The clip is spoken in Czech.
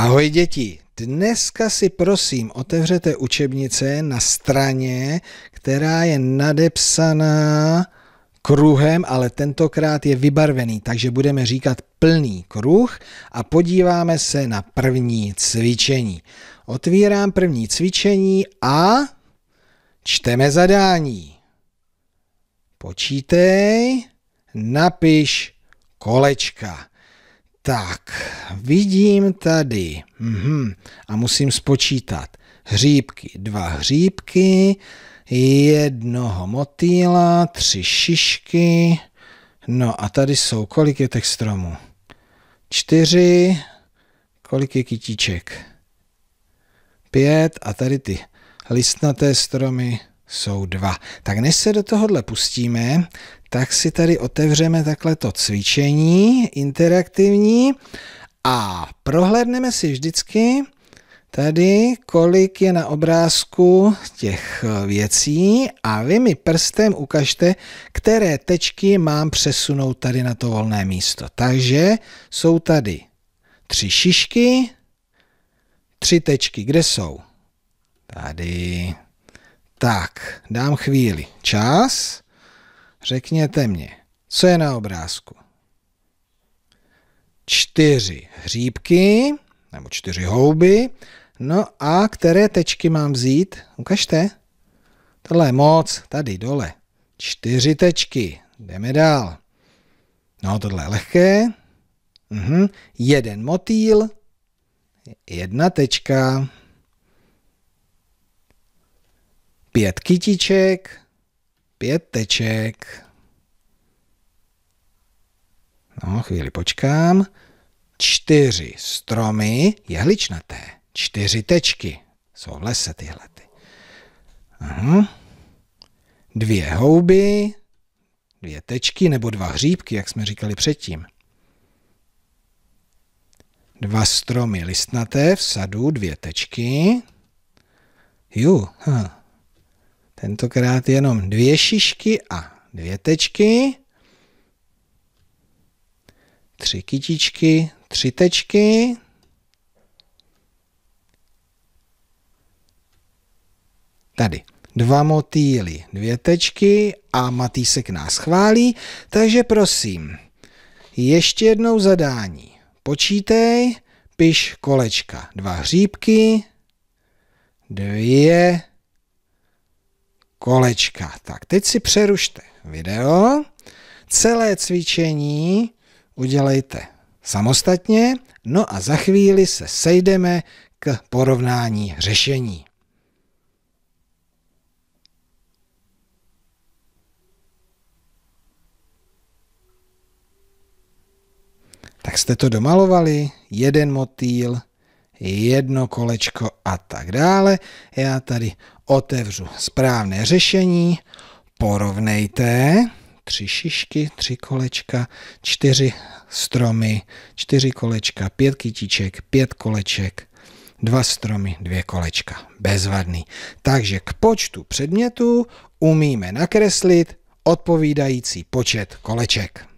Ahoj děti, dneska si prosím otevřete učebnice na straně, která je nadepsaná kruhem, ale tentokrát je vybarvený, takže budeme říkat plný kruh a podíváme se na první cvičení. Otvírám první cvičení a čteme zadání. Počítej, napiš kolečka. Tak, vidím tady, mhm. a musím spočítat, hříbky, dva hříbky, jednoho motýla, tři šišky, no a tady jsou, kolik je těch stromů? Čtyři, kolik je kytíček? Pět a tady ty listnaté stromy, jsou dva. Tak než se do tohohle pustíme, tak si tady otevřeme takhle to cvičení interaktivní a prohlédneme si vždycky tady, kolik je na obrázku těch eh, věcí a vy mi prstem ukažte, které tečky mám přesunout tady na to volné místo. Takže jsou tady tři šišky, tři tečky. Kde jsou? Tady. Tak, dám chvíli čas. Řekněte mě, co je na obrázku? Čtyři hříbky, nebo čtyři houby. No a které tečky mám vzít? Ukažte. Tohle je moc, tady dole. Čtyři tečky. Jdeme dál. No, tohle je lehké. Uhum. Jeden motýl. Jedna tečka. pět kytiček, pět teček. No, chvíli počkám. Čtyři stromy jehličnaté. Čtyři tečky. Jsou v lese tyhle. Ty. Aha. Dvě houby, dvě tečky nebo dva hříbky, jak jsme říkali předtím. Dva stromy listnaté v sadu, dvě tečky. Ju, hm. Tentokrát jenom dvě šišky a dvě tečky. Tři kytičky, tři tečky. Tady dva motýly, dvě tečky a Matýsek nás chválí, takže prosím, ještě jednou zadání. Počítej, piš kolečka, dva hříbky, dvě kolečka. Tak teď si přerušte video, celé cvičení udělejte samostatně, no a za chvíli se sejdeme k porovnání řešení. Tak jste to domalovali, jeden motýl, jedno kolečko a tak dále. Já tady otevřu správné řešení, porovnejte, tři šišky, tři kolečka, čtyři stromy, čtyři kolečka, pět kytiček, pět koleček, dva stromy, dvě kolečka. Bezvadný. Takže k počtu předmětů umíme nakreslit odpovídající počet koleček.